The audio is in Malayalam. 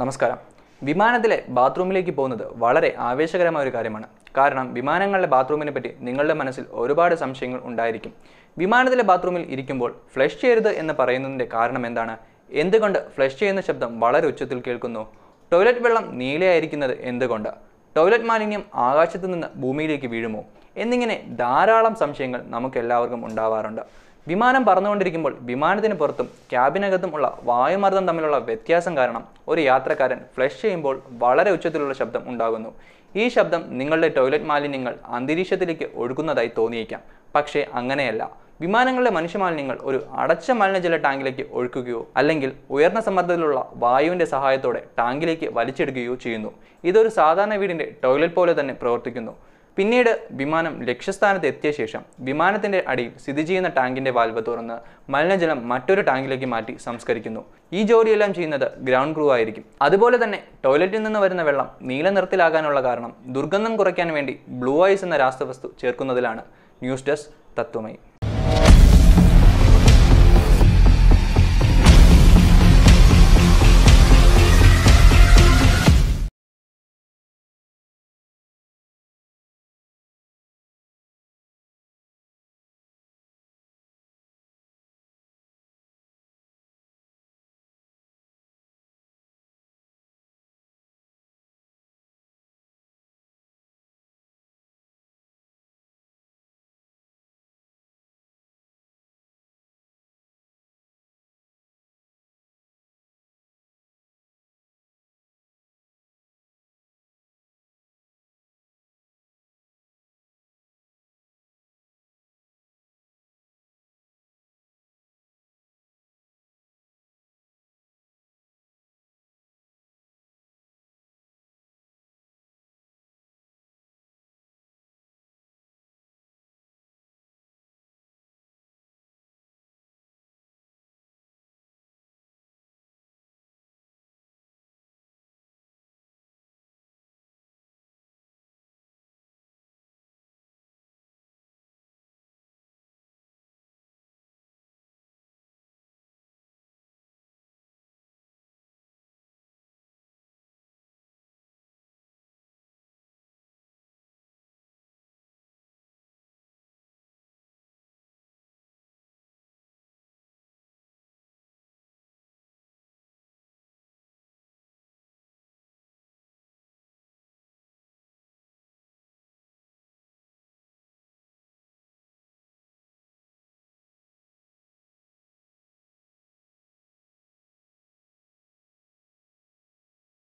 നമസ്കാരം വിമാനത്തിലെ ബാത്റൂമിലേക്ക് പോകുന്നത് വളരെ ആവേശകരമായ ഒരു കാര്യമാണ് കാരണം വിമാനങ്ങളിലെ ബാത്റൂമിനെ പറ്റി നിങ്ങളുടെ മനസ്സിൽ ഒരുപാട് സംശയങ്ങൾ ഉണ്ടായിരിക്കും വിമാനത്തിലെ ബാത്റൂമിൽ ഇരിക്കുമ്പോൾ ഫ്ലഷ് ചെയ്യരുത് എന്ന് പറയുന്നതിൻ്റെ കാരണം എന്താണ് എന്തുകൊണ്ട് ഫ്ലഷ് ചെയ്യുന്ന ശബ്ദം വളരെ ഉച്ചത്തിൽ കേൾക്കുന്നു ടോയ്ലറ്റ് വെള്ളം നീലയായിരിക്കുന്നത് എന്തുകൊണ്ട് ടോയ്ലറ്റ് മാലിന്യം ആകാശത്തു നിന്ന് ഭൂമിയിലേക്ക് വീഴുമോ എന്നിങ്ങനെ ധാരാളം സംശയങ്ങൾ നമുക്കെല്ലാവർക്കും ഉണ്ടാവാറുണ്ട് വിമാനം പറന്നുകൊണ്ടിരിക്കുമ്പോൾ വിമാനത്തിന് പുറത്തും ക്യാബിനകത്തും ഉള്ള വായുമർദ്ദം തമ്മിലുള്ള വ്യത്യാസം കാരണം ഒരു യാത്രക്കാരൻ ഫ്ലഷ് ചെയ്യുമ്പോൾ വളരെ ഉച്ചത്തിലുള്ള ശബ്ദം ഉണ്ടാകുന്നു ഈ ശബ്ദം നിങ്ങളുടെ ടോയ്ലറ്റ് മാലിന്യങ്ങൾ അന്തരീക്ഷത്തിലേക്ക് ഒഴുകുന്നതായി തോന്നിയേക്കാം പക്ഷേ അങ്ങനെയല്ല വിമാനങ്ങളിലെ മനുഷ്യമാലിന്യങ്ങൾ ഒരു അടച്ച മലിനജല ടാങ്കിലേക്ക് ഒഴുക്കുകയോ അല്ലെങ്കിൽ ഉയർന്ന സമ്മർദ്ദത്തിലുള്ള വായുവിൻ്റെ സഹായത്തോടെ ടാങ്കിലേക്ക് വലിച്ചെടുക്കുകയോ ചെയ്യുന്നു ഇതൊരു സാധാരണ വീടിൻ്റെ ടോയ്ലറ്റ് പോലെ തന്നെ പ്രവർത്തിക്കുന്നു പിന്നീട് വിമാനം ലക്ഷ്യസ്ഥാനത്ത് എത്തിയ ശേഷം വിമാനത്തിന്റെ അടിയിൽ സ്ഥിതി ചെയ്യുന്ന ടാങ്കിന്റെ വാൽവ് തുറന്ന് മലിനജലം മറ്റൊരു ടാങ്കിലേക്ക് മാറ്റി സംസ്കരിക്കുന്നു ഈ ജോലിയെല്ലാം ചെയ്യുന്നത് ഗ്രൗണ്ട് ക്രൂ ആയിരിക്കും അതുപോലെ തന്നെ ടോയ്ലറ്റിൽ നിന്ന് വരുന്ന വെള്ളം നീല നിറത്തിലാകാനുള്ള കാരണം ദുർഗന്ധം കുറയ്ക്കാൻ വേണ്ടി ബ്ലൂ ഐസ് എന്ന രാസവസ്തു ചേർക്കുന്നതിലാണ് ന്യൂസ് ഡെസ്ക് തത്വമയി